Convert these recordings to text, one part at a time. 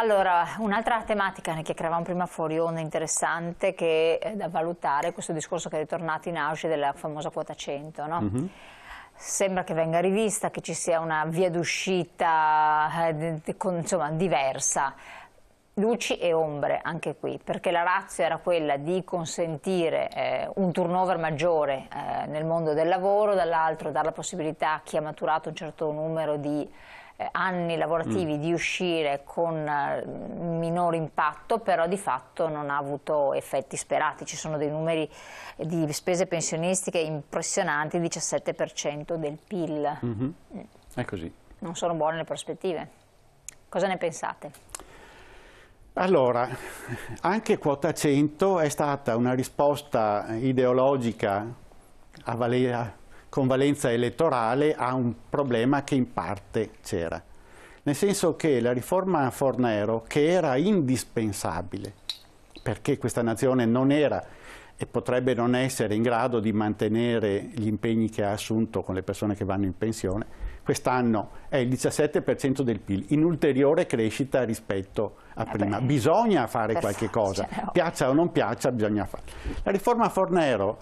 Allora, un'altra tematica che chiacchieravamo prima fuori onda interessante che è da valutare, questo discorso che è ritornato in auge della famosa quota 100, no? mm -hmm sembra che venga rivista, che ci sia una via d'uscita eh, insomma, diversa luci e ombre anche qui, perché la razza era quella di consentire eh, un turnover maggiore eh, nel mondo del lavoro, dall'altro dare la possibilità a chi ha maturato un certo numero di eh, anni lavorativi mm. di uscire con eh, minor impatto, però di fatto non ha avuto effetti sperati. Ci sono dei numeri di spese pensionistiche impressionanti, il 17% del PIL. Mm-hmm. Mm -hmm. È così. Non sono buone le prospettive. Cosa ne pensate? Allora, anche quota 100 è stata una risposta ideologica valea, con valenza elettorale a un problema che in parte c'era. Nel senso che la riforma Fornero, che era indispensabile, perché questa nazione non era e potrebbe non essere in grado di mantenere gli impegni che ha assunto con le persone che vanno in pensione, quest'anno è il 17% del PIL, in ulteriore crescita rispetto a prima. Bisogna fare qualche cosa, piaccia o non piaccia bisogna fare. La riforma Fornero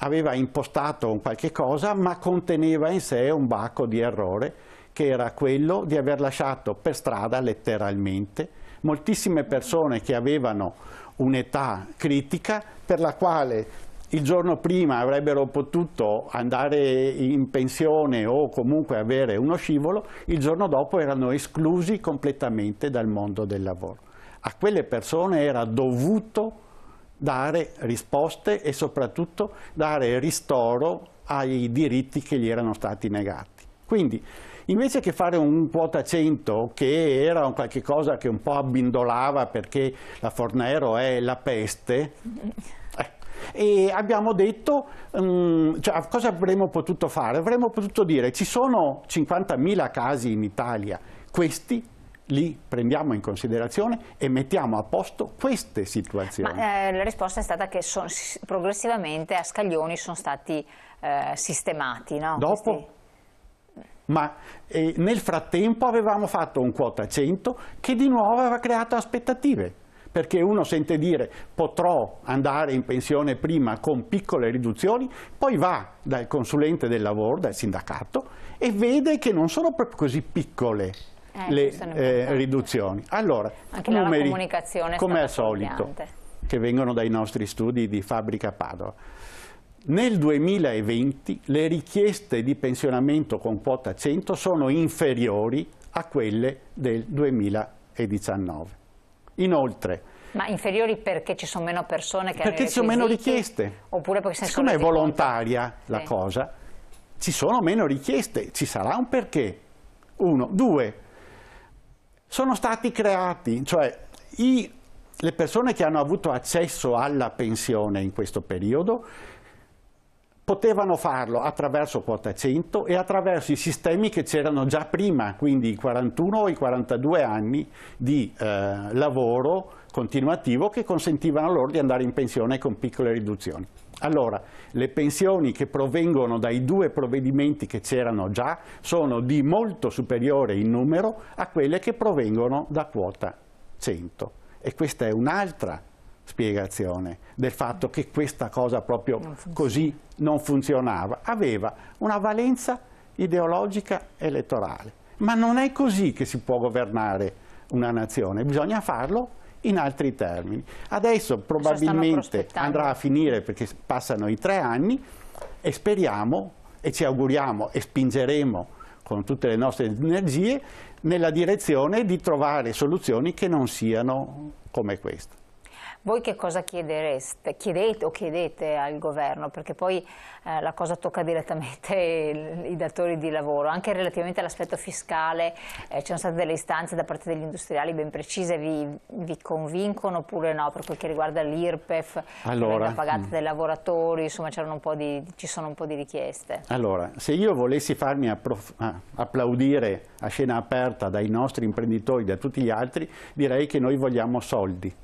aveva impostato un qualche cosa ma conteneva in sé un bacco di errore che era quello di aver lasciato per strada letteralmente moltissime persone che avevano un'età critica per la quale il giorno prima avrebbero potuto andare in pensione o comunque avere uno scivolo, il giorno dopo erano esclusi completamente dal mondo del lavoro. A quelle persone era dovuto dare risposte e soprattutto dare ristoro ai diritti che gli erano stati negati. Quindi invece che fare un quota 100 che era un qualche cosa che un po' abbindolava perché la Fornero è la peste, e abbiamo detto um, cioè, cosa avremmo potuto fare? Avremmo potuto dire ci sono 50.000 casi in Italia, questi li prendiamo in considerazione e mettiamo a posto queste situazioni. Ma, eh, la risposta è stata che son, progressivamente a scaglioni sono stati eh, sistemati. No? Dopo? Questi... Ma eh, nel frattempo avevamo fatto un quota 100 che di nuovo aveva creato aspettative perché uno sente dire potrò andare in pensione prima con piccole riduzioni, poi va dal consulente del lavoro, dal sindacato, e vede che non sono proprio così piccole eh, le eh, riduzioni. Allora, Anche numeri, come al solito, cambiante. che vengono dai nostri studi di Fabbrica Padova. Nel 2020 le richieste di pensionamento con quota 100 sono inferiori a quelle del 2019. Inoltre, ma inferiori perché ci sono meno persone che Perché ci sono meno richieste. Oppure perché se Siccome sono è volontaria conto. la sì. cosa, ci sono meno richieste, ci sarà un perché. Uno. Due, sono stati creati, cioè i, le persone che hanno avuto accesso alla pensione in questo periodo potevano farlo attraverso quota 100 e attraverso i sistemi che c'erano già prima, quindi i 41 o i 42 anni di eh, lavoro continuativo che consentivano loro di andare in pensione con piccole riduzioni. Allora, le pensioni che provengono dai due provvedimenti che c'erano già sono di molto superiore in numero a quelle che provengono da quota 100 e questa è un'altra spiegazione del fatto che questa cosa proprio non così non funzionava. Aveva una valenza ideologica elettorale. Ma non è così che si può governare una nazione, bisogna farlo in altri termini. Adesso cioè, probabilmente andrà a finire perché passano i tre anni e speriamo e ci auguriamo e spingeremo con tutte le nostre energie nella direzione di trovare soluzioni che non siano come questa. Voi che cosa chiedereste, chiedete o chiedete al governo? Perché poi eh, la cosa tocca direttamente i datori di lavoro, anche relativamente all'aspetto fiscale, eh, ci sono state delle istanze da parte degli industriali ben precise, vi, vi convincono oppure no per quel che riguarda l'IRPEF, allora, la pagata mh. Mm. dei lavoratori, insomma di, ci sono un po' di richieste. Allora, se io volessi farmi ah, applaudire a scena aperta dai nostri imprenditori, da tutti gli altri, direi che noi vogliamo soldi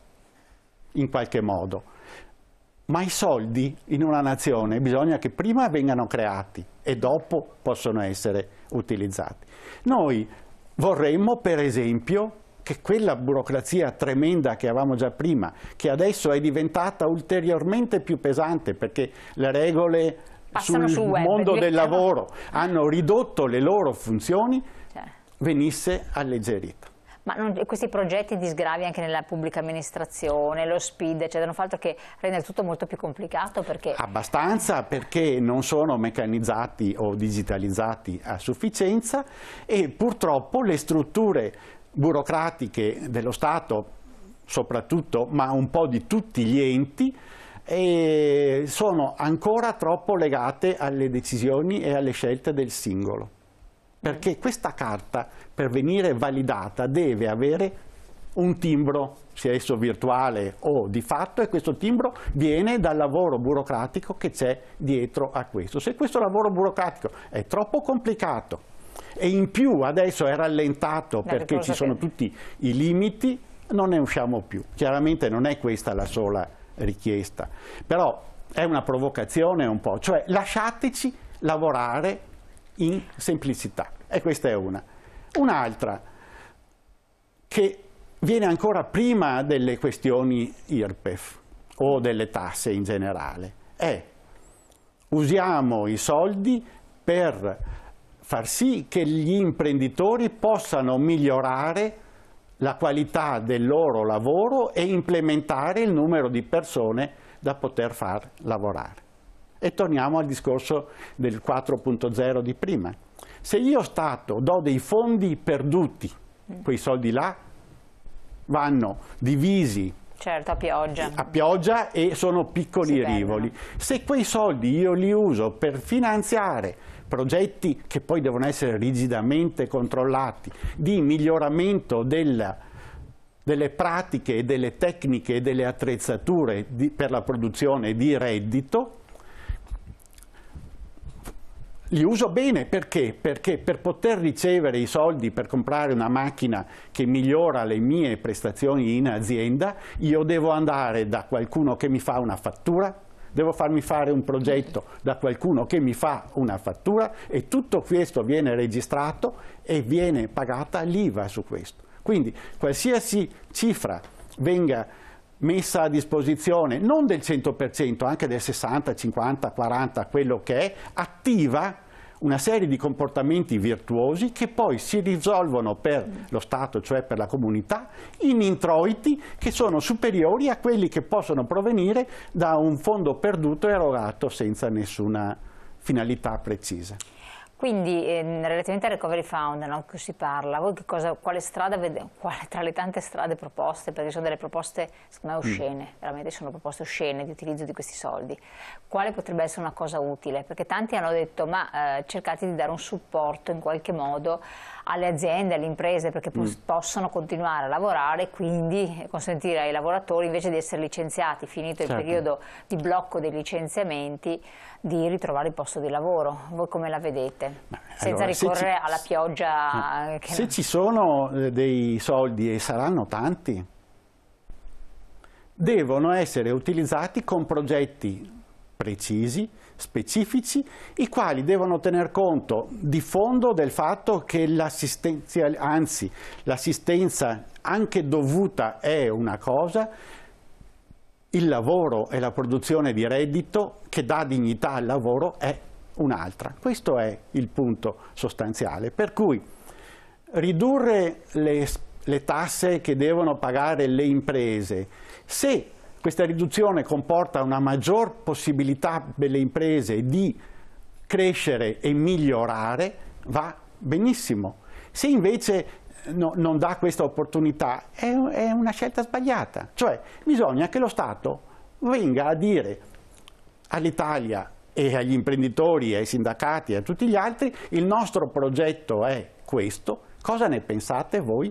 in qualche modo. Ma i soldi in una nazione bisogna che prima vengano creati e dopo possono essere utilizzati. Noi vorremmo, per esempio, che quella burocrazia tremenda che avevamo già prima, che adesso è diventata ulteriormente più pesante perché le regole Passano sul, sul web, mondo del lavoro hanno ridotto le loro funzioni, cioè. venisse alleggerita. Ma non, questi progetti di sgravi anche nella pubblica amministrazione, lo SPID, eccetera, non fa che rendere tutto molto più complicato? Perché... Abbastanza perché non sono meccanizzati o digitalizzati a sufficienza e purtroppo le strutture burocratiche dello Stato soprattutto, ma un po' di tutti gli enti, eh, sono ancora troppo legate alle decisioni e alle scelte del singolo perché questa carta per venire validata deve avere un timbro, sia esso virtuale o di fatto, e questo timbro viene dal lavoro burocratico che c'è dietro a questo. Se questo lavoro burocratico è troppo complicato e in più adesso è rallentato Dai, perché ci sono che... tutti i limiti, non ne usciamo più. Chiaramente non è questa la sola richiesta, però è una provocazione un po', cioè lasciateci lavorare in semplicità. E questa è una. Un'altra che viene ancora prima delle questioni IRPEF o delle tasse in generale è usiamo i soldi per far sì che gli imprenditori possano migliorare la qualità del loro lavoro e implementare il numero di persone da poter far lavorare. E torniamo al discorso del 4.0 di prima. Se io Stato do dei fondi perduti, mm. quei soldi là vanno divisi Certo, a pioggia. A pioggia e sono piccoli e rivoli. Se quei soldi io li uso per finanziare progetti che poi devono essere rigidamente controllati di miglioramento della, delle pratiche, delle tecniche e delle attrezzature di, per la produzione di reddito, li uso bene perché? Perché per poter ricevere i soldi per comprare una macchina che migliora le mie prestazioni in azienda, io devo andare da qualcuno che mi fa una fattura, devo farmi fare un progetto da qualcuno che mi fa una fattura e tutto questo viene registrato e viene pagata l'IVA su questo. Quindi qualsiasi cifra venga messa a disposizione non del 100%, anche del 60, 50, 40, quello che è, attiva una serie di comportamenti virtuosi che poi si risolvono per lo Stato, cioè per la comunità, in introiti che sono superiori a quelli che possono provenire da un fondo perduto erogato senza nessuna finalità precisa. Quindi eh, relativamente al Recovery Fund, no, che si parla, voi cosa, quale strada, vedete, quale, tra le tante strade proposte, perché sono delle proposte secondo me mm. oscene, mm. veramente sono proposte oscene di utilizzo di questi soldi, quale potrebbe essere una cosa utile? Perché tanti hanno detto ma eh, cercate di dare un supporto in qualche modo alle aziende, alle imprese perché mm. possano continuare a lavorare e quindi consentire ai lavoratori invece di essere licenziati, finito certo. il periodo di blocco dei licenziamenti, di ritrovare il posto di lavoro. Voi come la vedete? Senza allora, ricorrere ci... alla pioggia? Eh. Che... Se ci sono eh, dei soldi e saranno tanti, devono essere utilizzati con progetti precisi specifici, i quali devono tener conto di fondo del fatto che l'assistenza, anzi l'assistenza anche dovuta è una cosa, il lavoro e la produzione di reddito che dà dignità al lavoro è un'altra. Questo è il punto sostanziale, per cui ridurre le, le tasse che devono pagare le imprese, se questa riduzione comporta una maggior possibilità per le imprese di crescere e migliorare, va benissimo. Se invece eh, no, non dà questa opportunità, è, è una scelta sbagliata. Cioè bisogna che lo Stato venga a dire all'Italia e agli imprenditori, ai sindacati e a tutti gli altri, il nostro progetto è questo, cosa ne pensate voi?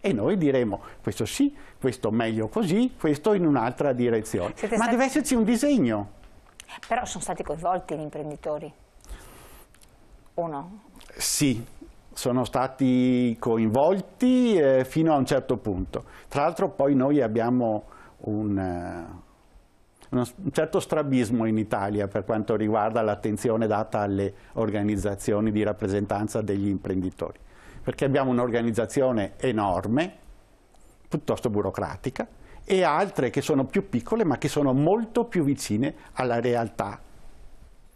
e noi diremo questo sì, questo meglio così, questo in un'altra direzione. Siete Ma stati... deve esserci un disegno. Però sono stati coinvolti gli imprenditori, o no? Sì, sono stati coinvolti eh, fino a un certo punto. Tra l'altro poi noi abbiamo un... Eh, un certo strabismo in Italia per quanto riguarda l'attenzione data alle organizzazioni di rappresentanza degli imprenditori perché abbiamo un'organizzazione enorme, piuttosto burocratica, e altre che sono più piccole ma che sono molto più vicine alla realtà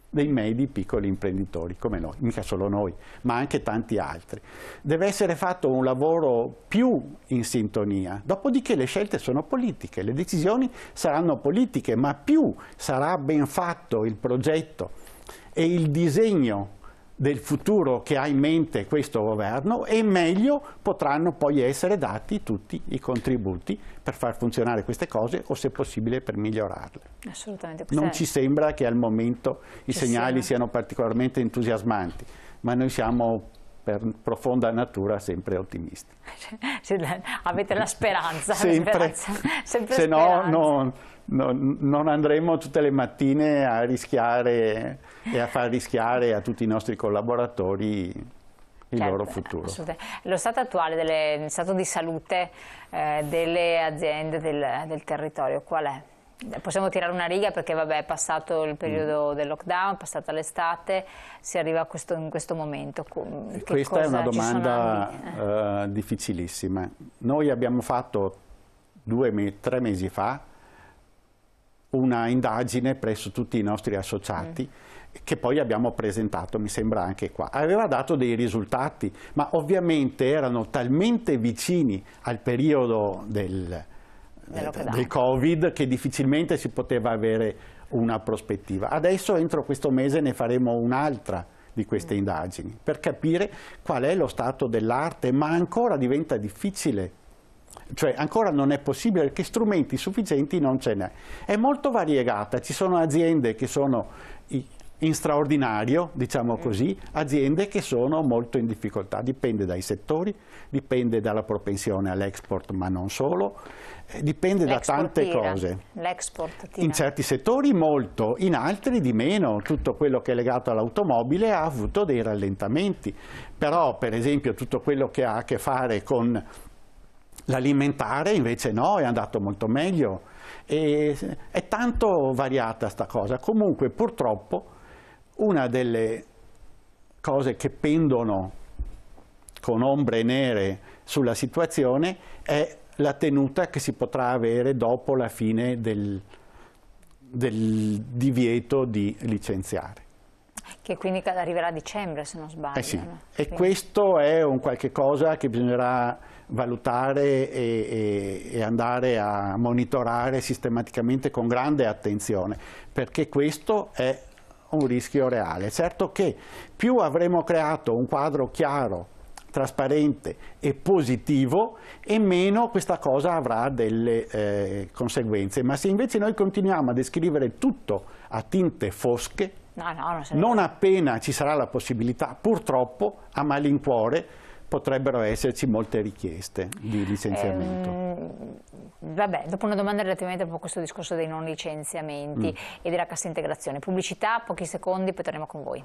dei medi piccoli imprenditori come noi, mica solo noi, ma anche tanti altri. Deve essere fatto un lavoro più in sintonia, dopodiché le scelte sono politiche, le decisioni saranno politiche, ma più sarà ben fatto il progetto e il disegno del futuro che ha in mente questo governo e meglio potranno poi essere dati tutti i contributi per far funzionare queste cose o se possibile per migliorarle. Assolutamente. Non cioè ci sembra che al momento i segnali sia. siano particolarmente entusiasmanti, ma noi siamo per profonda natura sempre ottimisti. Avete la speranza. sempre, la speranza. sempre se speranza. no non, non andremo tutte le mattine a rischiare e a far rischiare a tutti i nostri collaboratori il certo, loro futuro. Lo stato attuale, delle, stato di salute eh, delle aziende del, del, territorio qual è? Possiamo tirare una riga perché vabbè, è passato il periodo mm. del lockdown, è passata l'estate, si arriva a questo, in questo momento. Mm, che Questa è una domanda eh, difficilissima. Noi abbiamo fatto due, tre mesi fa una indagine presso tutti i nostri associati mm che poi abbiamo presentato, mi sembra anche qua, aveva dato dei risultati, ma ovviamente erano talmente vicini al periodo del, eh, del Covid che difficilmente si poteva avere una prospettiva. Adesso entro questo mese ne faremo un'altra di queste mm. indagini per capire qual è lo stato dell'arte, ma ancora diventa difficile cioè ancora non è possibile perché strumenti sufficienti non ce n'è. È molto variegata, ci sono aziende che sono in straordinario, diciamo così, aziende che sono molto in difficoltà. Dipende dai settori, dipende dalla propensione all'export, ma non solo, eh, dipende da tante cose. L'export. In certi settori molto, in altri di meno. Tutto quello che è legato all'automobile ha avuto dei rallentamenti. Però, per esempio, tutto quello che ha a che fare con l'alimentare invece no, è andato molto meglio. E eh, è tanto variata sta cosa. Comunque, purtroppo, una delle cose che pendono con ombre nere sulla situazione è la tenuta che si potrà avere dopo la fine del, del divieto di licenziare. Che quindi arriverà a dicembre, se non sbaglio. Eh sì. no? E quindi. questo è un qualche cosa che bisognerà valutare e, e, e, andare a monitorare sistematicamente con grande attenzione, perché questo è un rischio reale. Certo che più avremo creato un quadro chiaro, trasparente e positivo e meno questa cosa avrà delle eh, conseguenze. Ma se invece noi continuiamo a descrivere tutto a tinte fosche, no, no, non, non appena ci sarà la possibilità, purtroppo a malincuore potrebbero esserci molte richieste di licenziamento. Ehm vabbè, dopo una domanda relativamente a questo discorso dei non licenziamenti mm. e della cassa integrazione. Pubblicità, pochi secondi, poi torniamo con voi.